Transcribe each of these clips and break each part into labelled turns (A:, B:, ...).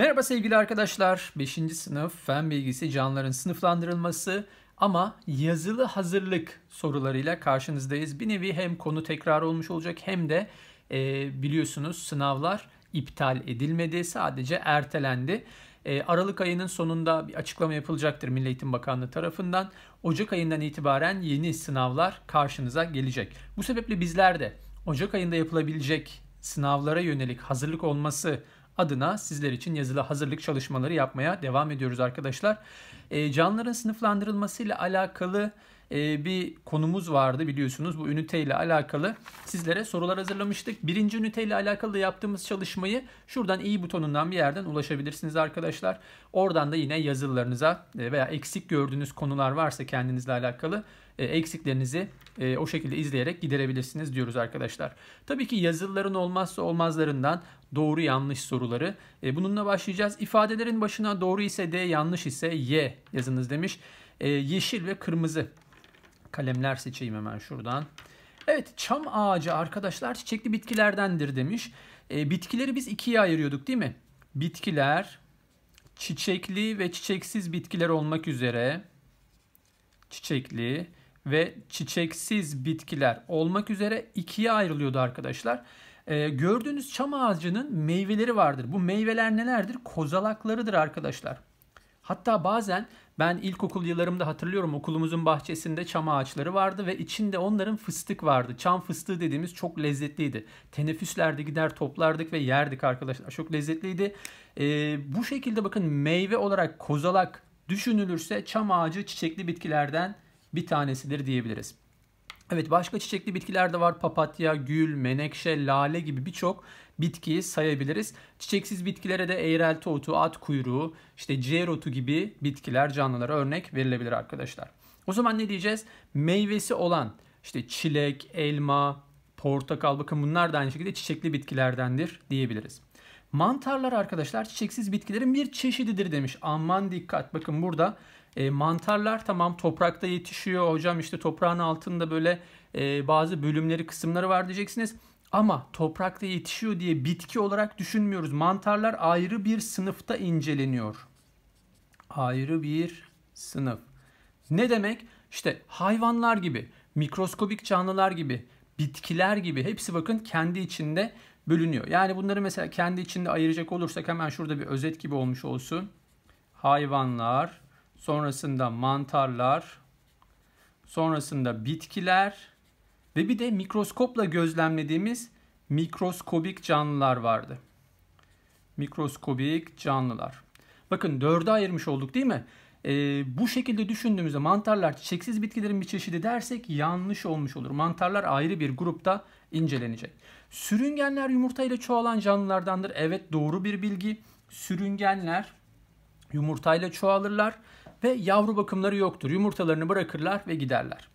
A: Merhaba sevgili arkadaşlar. 5. sınıf fen bilgisi canlıların sınıflandırılması ama yazılı hazırlık sorularıyla karşınızdayız. Bir nevi hem konu tekrar olmuş olacak hem de e, biliyorsunuz sınavlar iptal edilmedi sadece ertelendi. E, Aralık ayının sonunda bir açıklama yapılacaktır Milli Eğitim Bakanlığı tarafından. Ocak ayından itibaren yeni sınavlar karşınıza gelecek. Bu sebeple bizler de Ocak ayında yapılabilecek sınavlara yönelik hazırlık olması adına sizler için yazılı hazırlık çalışmaları yapmaya devam ediyoruz arkadaşlar. E, canlıların sınıflandırılmasıyla alakalı e, bir konumuz vardı biliyorsunuz. Bu üniteyle alakalı sizlere sorular hazırlamıştık. Birinci üniteyle alakalı yaptığımız çalışmayı şuradan iyi butonundan bir yerden ulaşabilirsiniz arkadaşlar. Oradan da yine yazılarınıza e, veya eksik gördüğünüz konular varsa kendinizle alakalı e, eksiklerinizi e, o şekilde izleyerek giderebilirsiniz diyoruz arkadaşlar. Tabii ki yazılıların olmazsa olmazlarından doğru yanlış soruları. E, bununla başlayacağız. İfadelerin başına doğru ise D, yanlış ise Y yazınız demiş. yeşil ve kırmızı kalemler seçeyim hemen şuradan. Evet çam ağacı arkadaşlar çiçekli bitkilerdendir demiş. bitkileri biz ikiye ayırıyorduk değil mi? Bitkiler, çiçekli ve çiçeksiz bitkiler olmak üzere çiçekli, ve çiçeksiz bitkiler olmak üzere ikiye ayrılıyordu arkadaşlar. Ee, gördüğünüz çam ağacının meyveleri vardır. Bu meyveler nelerdir? Kozalaklarıdır arkadaşlar. Hatta bazen ben ilkokul yıllarımda hatırlıyorum okulumuzun bahçesinde çam ağaçları vardı ve içinde onların fıstık vardı. Çam fıstığı dediğimiz çok lezzetliydi. Teneffüslerde gider toplardık ve yerdik arkadaşlar. Çok lezzetliydi. Ee, bu şekilde bakın meyve olarak kozalak düşünülürse çam ağacı çiçekli bitkilerden bir tanesidir diyebiliriz. Evet başka çiçekli bitkiler de var. Papatya, gül, menekşe, lale gibi birçok bitkiyi sayabiliriz. Çiçeksiz bitkilere de eğrelti otu, at kuyruğu, işte ciğer otu gibi bitkiler canlılara örnek verilebilir arkadaşlar. O zaman ne diyeceğiz? Meyvesi olan işte çilek, elma, portakal bakın bunlar da aynı şekilde çiçekli bitkilerdendir diyebiliriz. Mantarlar arkadaşlar çiçeksiz bitkilerin bir çeşididir demiş. Aman dikkat bakın burada e, mantarlar tamam toprakta yetişiyor. Hocam işte toprağın altında böyle e, bazı bölümleri kısımları var diyeceksiniz. Ama toprakta yetişiyor diye bitki olarak düşünmüyoruz. Mantarlar ayrı bir sınıfta inceleniyor. Ayrı bir sınıf. Ne demek? İşte hayvanlar gibi, mikroskobik canlılar gibi, bitkiler gibi hepsi bakın kendi içinde bölünüyor. Yani bunları mesela kendi içinde ayıracak olursak hemen şurada bir özet gibi olmuş olsun. Hayvanlar, sonrasında mantarlar, sonrasında bitkiler ve bir de mikroskopla gözlemlediğimiz mikroskobik canlılar vardı. Mikroskobik canlılar. Bakın dörde ayırmış olduk değil mi? Ee, bu şekilde düşündüğümüzde mantarlar çiçeksiz bitkilerin bir çeşidi dersek yanlış olmuş olur. Mantarlar ayrı bir grupta incelenecek. Sürüngenler yumurta ile çoğalan canlılardandır. Evet doğru bir bilgi. Sürüngenler yumurtayla çoğalırlar ve yavru bakımları yoktur. Yumurtalarını bırakırlar ve giderler.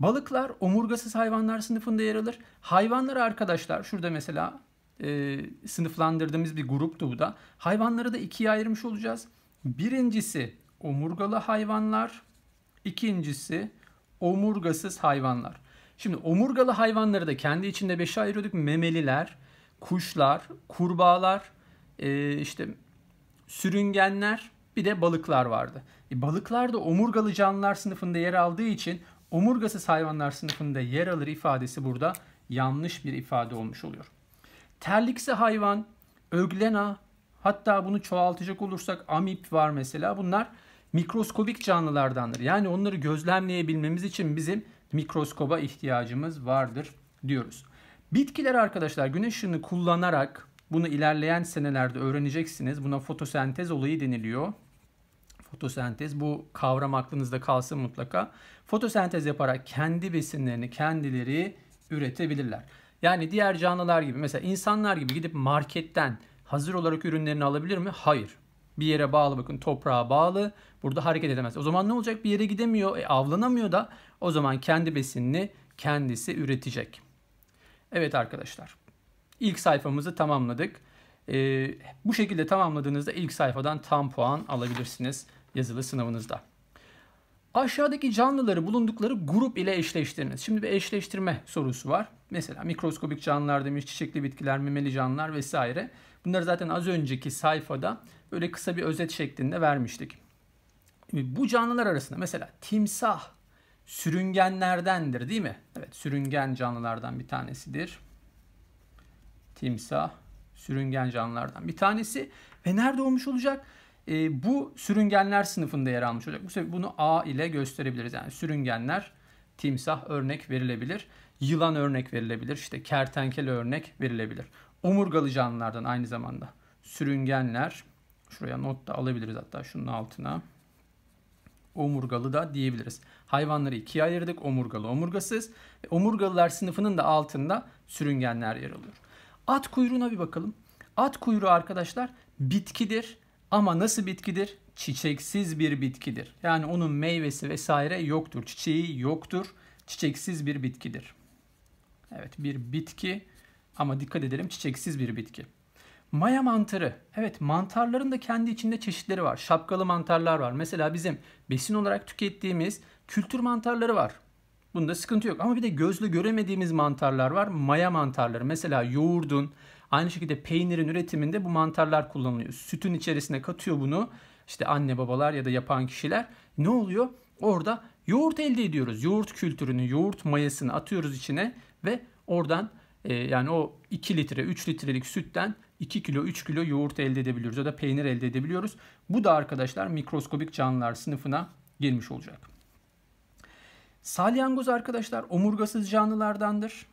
A: Balıklar omurgasız hayvanlar sınıfında yer alır. Hayvanlar arkadaşlar şurada mesela e, sınıflandırdığımız bir gruptu bu da. Hayvanları da ikiye ayırmış olacağız. Birincisi omurgalı hayvanlar, ikincisi omurgasız hayvanlar. Şimdi omurgalı hayvanları da kendi içinde beşe ayırıyorduk. Memeliler, kuşlar, kurbağalar, e, işte sürüngenler bir de balıklar vardı. E, balıklar da omurgalı canlılar sınıfında yer aldığı için omurgasız hayvanlar sınıfında yer alır ifadesi burada yanlış bir ifade olmuş oluyor. Terliksi hayvan, öglena, hatta bunu çoğaltacak olursak amip var mesela. Bunlar mikroskobik canlılardandır. Yani onları gözlemleyebilmemiz için bizim mikroskoba ihtiyacımız vardır diyoruz. Bitkiler arkadaşlar güneş ışını kullanarak bunu ilerleyen senelerde öğreneceksiniz. Buna fotosentez olayı deniliyor. Fotosentez bu kavram aklınızda kalsın mutlaka. Fotosentez yaparak kendi besinlerini kendileri üretebilirler. Yani diğer canlılar gibi mesela insanlar gibi gidip marketten hazır olarak ürünlerini alabilir mi? Hayır. Bir yere bağlı bakın toprağa bağlı. Burada hareket edemez. O zaman ne olacak? Bir yere gidemiyor, e, avlanamıyor da o zaman kendi besinini kendisi üretecek. Evet arkadaşlar. İlk sayfamızı tamamladık. E, bu şekilde tamamladığınızda ilk sayfadan tam puan alabilirsiniz yazılı sınavınızda. Aşağıdaki canlıları bulundukları grup ile eşleştiriniz. Şimdi bir eşleştirme sorusu var. Mesela mikroskobik canlılar demiş, çiçekli bitkiler, memeli canlılar vesaire. Bunları zaten az önceki sayfada böyle kısa bir özet şeklinde vermiştik. Ee, bu canlılar arasında mesela timsah sürüngenlerdendir değil mi? Evet sürüngen canlılardan bir tanesidir. Timsah sürüngen canlılardan bir tanesi. Ve nerede olmuş olacak? E, bu sürüngenler sınıfında yer almış olacak. Bu sebeple bunu A ile gösterebiliriz. Yani sürüngenler timsah örnek verilebilir. Yılan örnek verilebilir. İşte kertenkele örnek verilebilir. Omurgalı canlılardan aynı zamanda sürüngenler şuraya not da alabiliriz hatta şunun altına. Omurgalı da diyebiliriz. Hayvanları ikiye ayırdık. Omurgalı, omurgasız. Omurgalılar sınıfının da altında sürüngenler yer alıyor. At kuyruğuna bir bakalım. At kuyruğu arkadaşlar bitkidir ama nasıl bitkidir? Çiçeksiz bir bitkidir. Yani onun meyvesi vesaire yoktur. Çiçeği yoktur. Çiçeksiz bir bitkidir. Evet bir bitki ama dikkat edelim çiçeksiz bir bitki. Maya mantarı. Evet mantarların da kendi içinde çeşitleri var. Şapkalı mantarlar var. Mesela bizim besin olarak tükettiğimiz kültür mantarları var. Bunda sıkıntı yok. Ama bir de gözle göremediğimiz mantarlar var. Maya mantarları. Mesela yoğurdun, aynı şekilde peynirin üretiminde bu mantarlar kullanılıyor. Sütün içerisine katıyor bunu. İşte anne babalar ya da yapan kişiler. Ne oluyor? Orada yoğurt elde ediyoruz. Yoğurt kültürünü, yoğurt mayasını atıyoruz içine ve oradan e, yani o 2 litre, 3 litrelik sütten 2 kilo, 3 kilo yoğurt elde edebiliyoruz ya da peynir elde edebiliyoruz. Bu da arkadaşlar mikroskobik canlılar sınıfına girmiş olacak. Salyangoz arkadaşlar omurgasız canlılardandır.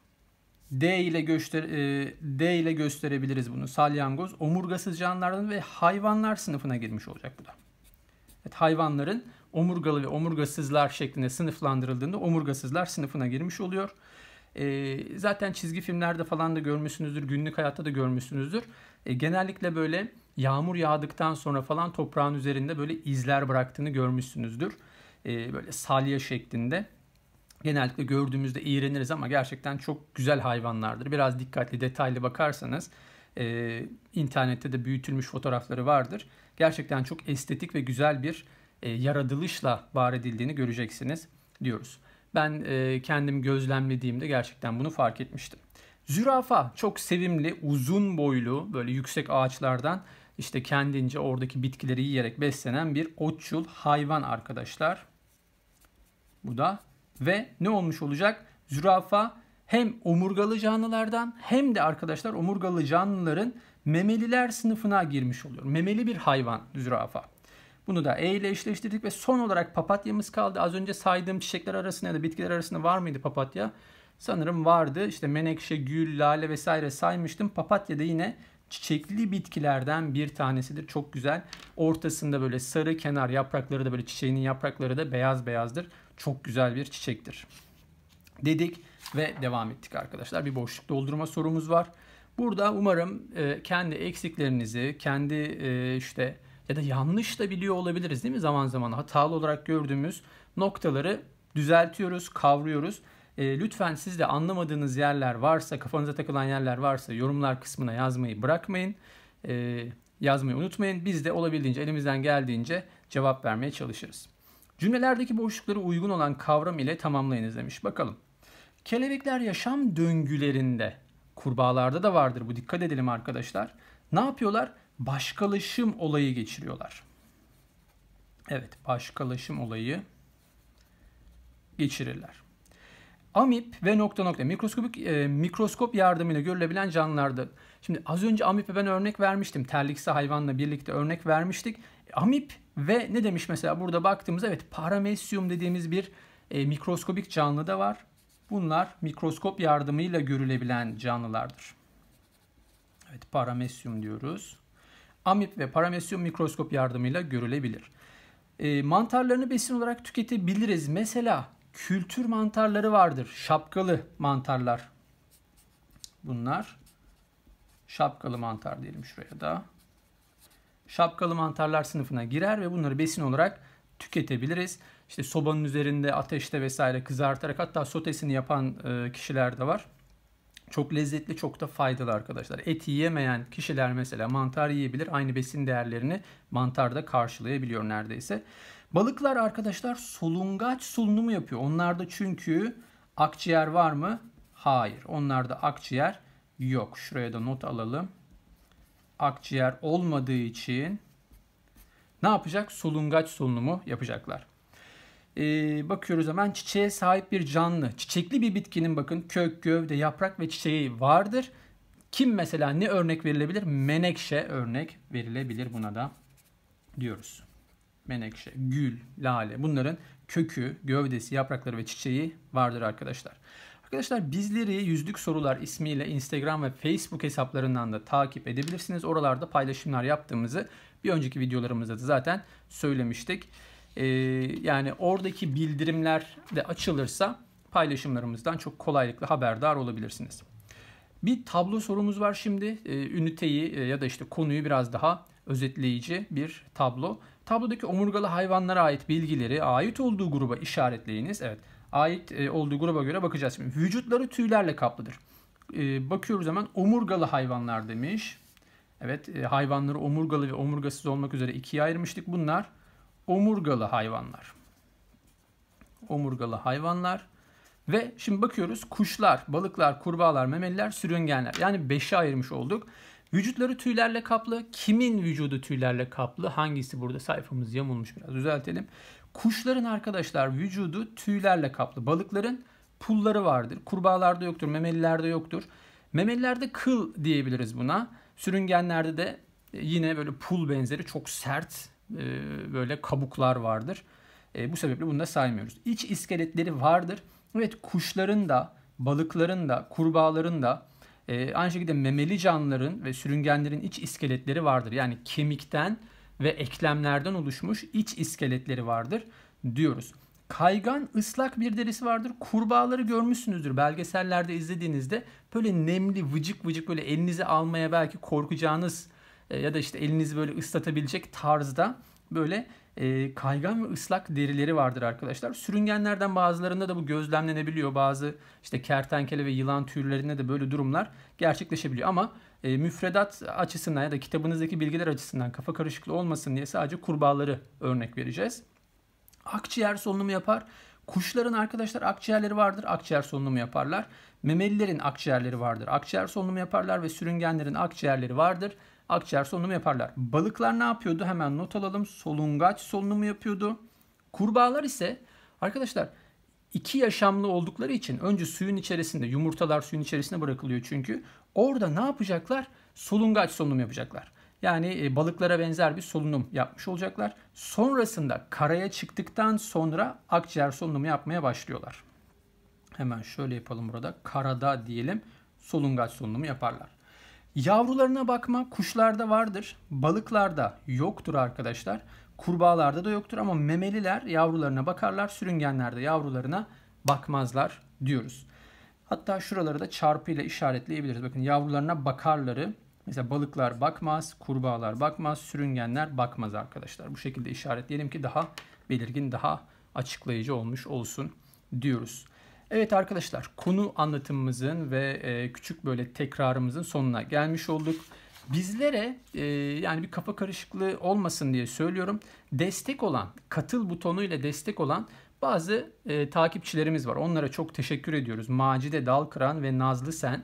A: D ile göster e, D ile gösterebiliriz bunu. Salyangoz omurgasız canlılardan ve hayvanlar sınıfına girmiş olacak bu da. Evet, hayvanların omurgalı ve omurgasızlar şeklinde sınıflandırıldığında omurgasızlar sınıfına girmiş oluyor. E, zaten çizgi filmlerde falan da görmüşsünüzdür, günlük hayatta da görmüşsünüzdür. E, genellikle böyle yağmur yağdıktan sonra falan toprağın üzerinde böyle izler bıraktığını görmüşsünüzdür. E, böyle salya şeklinde genellikle gördüğümüzde iğreniriz ama gerçekten çok güzel hayvanlardır. Biraz dikkatli, detaylı bakarsanız e, internette de büyütülmüş fotoğrafları vardır. Gerçekten çok estetik ve güzel bir e, yaratılışla var edildiğini göreceksiniz diyoruz. Ben e, kendim gözlemlediğimde gerçekten bunu fark etmiştim. Zürafa çok sevimli, uzun boylu, böyle yüksek ağaçlardan işte kendince oradaki bitkileri yiyerek beslenen bir otçul hayvan arkadaşlar. Bu da ve ne olmuş olacak? Zürafa hem omurgalı canlılardan hem de arkadaşlar omurgalı canlıların memeliler sınıfına girmiş oluyor. Memeli bir hayvan zürafa. Bunu da E ile eşleştirdik ve son olarak papatyamız kaldı. Az önce saydığım çiçekler arasında ya da bitkiler arasında var mıydı papatya? Sanırım vardı. İşte menekşe, gül, lale vesaire saymıştım. Papatya da yine çiçekli bitkilerden bir tanesidir. Çok güzel. Ortasında böyle sarı kenar yaprakları da böyle çiçeğinin yaprakları da beyaz beyazdır çok güzel bir çiçektir. Dedik ve devam ettik arkadaşlar. Bir boşluk doldurma sorumuz var. Burada umarım e, kendi eksiklerinizi, kendi e, işte ya da yanlış da biliyor olabiliriz değil mi? Zaman zaman hatalı olarak gördüğümüz noktaları düzeltiyoruz, kavruyoruz. E, lütfen sizde anlamadığınız yerler varsa, kafanıza takılan yerler varsa yorumlar kısmına yazmayı bırakmayın. E, yazmayı unutmayın. Biz de olabildiğince elimizden geldiğince cevap vermeye çalışırız. Cümlelerdeki boşlukları uygun olan kavram ile tamamlayınız demiş. Bakalım. Kelebekler yaşam döngülerinde, kurbağalarda da vardır bu dikkat edelim arkadaşlar. Ne yapıyorlar? Başkalaşım olayı geçiriyorlar. Evet, başkalaşım olayı geçirirler. Amip ve nokta nokta mikroskopik e, mikroskop yardımıyla görülebilen canlılardır. Şimdi az önce amipe ben örnek vermiştim. Terliksi hayvanla birlikte örnek vermiştik. Amip ve ne demiş mesela burada baktığımızda evet paramesyum dediğimiz bir e, mikroskobik canlı da var. Bunlar mikroskop yardımıyla görülebilen canlılardır. Evet paramesyum diyoruz. Amip ve paramesyum mikroskop yardımıyla görülebilir. E, mantarlarını besin olarak tüketebiliriz. Mesela kültür mantarları vardır. Şapkalı mantarlar. Bunlar şapkalı mantar diyelim şuraya da şapkalı mantarlar sınıfına girer ve bunları besin olarak tüketebiliriz. İşte sobanın üzerinde ateşte vesaire kızartarak hatta sotesini yapan e, kişiler de var. Çok lezzetli, çok da faydalı arkadaşlar. Et yiyemeyen kişiler mesela mantar yiyebilir. Aynı besin değerlerini mantarda karşılayabiliyor neredeyse. Balıklar arkadaşlar solungaç solunumu yapıyor. Onlarda çünkü akciğer var mı? Hayır. Onlarda akciğer yok. Şuraya da not alalım akciğer olmadığı için ne yapacak? Solungaç solunumu yapacaklar. Ee, bakıyoruz hemen çiçeğe sahip bir canlı. Çiçekli bir bitkinin bakın kök, gövde, yaprak ve çiçeği vardır. Kim mesela ne örnek verilebilir? Menekşe örnek verilebilir buna da diyoruz. Menekşe, gül, lale bunların kökü, gövdesi, yaprakları ve çiçeği vardır arkadaşlar. Arkadaşlar bizleri Yüzlük Sorular ismiyle Instagram ve Facebook hesaplarından da takip edebilirsiniz. Oralarda paylaşımlar yaptığımızı bir önceki videolarımızda da zaten söylemiştik. Ee, yani oradaki bildirimler de açılırsa paylaşımlarımızdan çok kolaylıkla haberdar olabilirsiniz. Bir tablo sorumuz var şimdi. Ee, üniteyi e, ya da işte konuyu biraz daha özetleyici bir tablo. Tablodaki omurgalı hayvanlara ait bilgileri ait olduğu gruba işaretleyiniz. Evet ait e, olduğu gruba göre bakacağız. Şimdi vücutları tüylerle kaplıdır. E, bakıyoruz hemen omurgalı hayvanlar demiş. Evet e, hayvanları omurgalı ve omurgasız olmak üzere ikiye ayırmıştık. Bunlar omurgalı hayvanlar. Omurgalı hayvanlar. Ve şimdi bakıyoruz kuşlar, balıklar, kurbağalar, memeliler, sürüngenler. Yani 5'e ayırmış olduk. Vücutları tüylerle kaplı. Kimin vücudu tüylerle kaplı? Hangisi burada? Sayfamız yamulmuş biraz düzeltelim. Kuşların arkadaşlar vücudu tüylerle kaplı. Balıkların pulları vardır. Kurbağalarda yoktur, memelilerde yoktur. Memelilerde kıl diyebiliriz buna. Sürüngenlerde de e, yine böyle pul benzeri çok sert e, böyle kabuklar vardır. E, bu sebeple bunu da saymıyoruz. İç iskeletleri vardır. Evet kuşların da, balıkların da, kurbağaların da e, aynı şekilde memeli canlıların ve sürüngenlerin iç iskeletleri vardır. Yani kemikten ve eklemlerden oluşmuş iç iskeletleri vardır diyoruz. Kaygan ıslak bir derisi vardır. Kurbağaları görmüşsünüzdür belgesellerde izlediğinizde. Böyle nemli vıcık vıcık böyle elinizi almaya belki korkacağınız e, ya da işte elinizi böyle ıslatabilecek tarzda böyle e, kaygan ve ıslak derileri vardır arkadaşlar. Sürüngenlerden bazılarında da bu gözlemlenebiliyor. Bazı işte kertenkele ve yılan türlerinde de böyle durumlar gerçekleşebiliyor. Ama e, müfredat açısından ya da kitabınızdaki bilgiler açısından kafa karışıklığı olmasın diye sadece kurbağaları örnek vereceğiz. Akciğer solunumu yapar. Kuşların arkadaşlar akciğerleri vardır. Akciğer solunumu yaparlar. Memelilerin akciğerleri vardır. Akciğer solunumu yaparlar ve sürüngenlerin akciğerleri vardır akciğer solunumu yaparlar. Balıklar ne yapıyordu? Hemen not alalım. Solungaç solunumu yapıyordu. Kurbağalar ise arkadaşlar iki yaşamlı oldukları için önce suyun içerisinde yumurtalar suyun içerisine bırakılıyor çünkü. Orada ne yapacaklar? Solungaç solunumu yapacaklar. Yani e, balıklara benzer bir solunum yapmış olacaklar. Sonrasında karaya çıktıktan sonra akciğer solunumu yapmaya başlıyorlar. Hemen şöyle yapalım burada. Karada diyelim solungaç solunumu yaparlar. Yavrularına bakma kuşlarda vardır. Balıklarda yoktur arkadaşlar. Kurbağalarda da yoktur ama memeliler yavrularına bakarlar. Sürüngenlerde yavrularına bakmazlar diyoruz. Hatta şuraları da çarpıyla işaretleyebiliriz. Bakın yavrularına bakarları. Mesela balıklar bakmaz, kurbağalar bakmaz, sürüngenler bakmaz arkadaşlar. Bu şekilde işaretleyelim ki daha belirgin, daha açıklayıcı olmuş olsun diyoruz. Evet arkadaşlar konu anlatımımızın ve e, küçük böyle tekrarımızın sonuna gelmiş olduk. Bizlere e, yani bir kafa karışıklığı olmasın diye söylüyorum. Destek olan, katıl butonuyla destek olan bazı e, takipçilerimiz var. Onlara çok teşekkür ediyoruz. Macide Dalkıran ve Nazlı Sen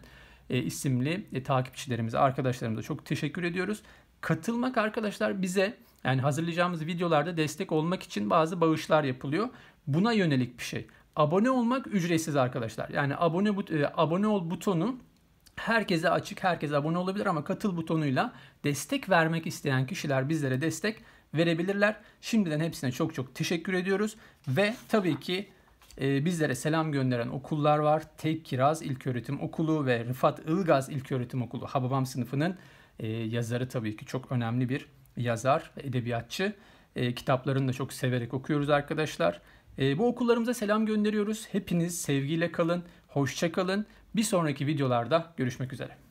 A: e, isimli e, takipçilerimize, arkadaşlarımıza çok teşekkür ediyoruz. Katılmak arkadaşlar bize yani hazırlayacağımız videolarda destek olmak için bazı bağışlar yapılıyor. Buna yönelik bir şey. Abone olmak ücretsiz arkadaşlar. Yani abone but- e, abone ol butonu herkese açık, herkes abone olabilir ama katıl butonuyla destek vermek isteyen kişiler bizlere destek verebilirler. Şimdiden hepsine çok çok teşekkür ediyoruz ve tabii ki e, bizlere selam gönderen okullar var. Tek Kiraz İlköğretim Okulu ve Rıfat Ilgaz İlköğretim Okulu Hababam sınıfının e, yazarı tabii ki çok önemli bir yazar, edebiyatçı. kitaplarını da çok severek okuyoruz arkadaşlar. E, bu okullarımıza selam gönderiyoruz. Hepiniz sevgiyle kalın, hoşça kalın. Bir sonraki videolarda görüşmek üzere.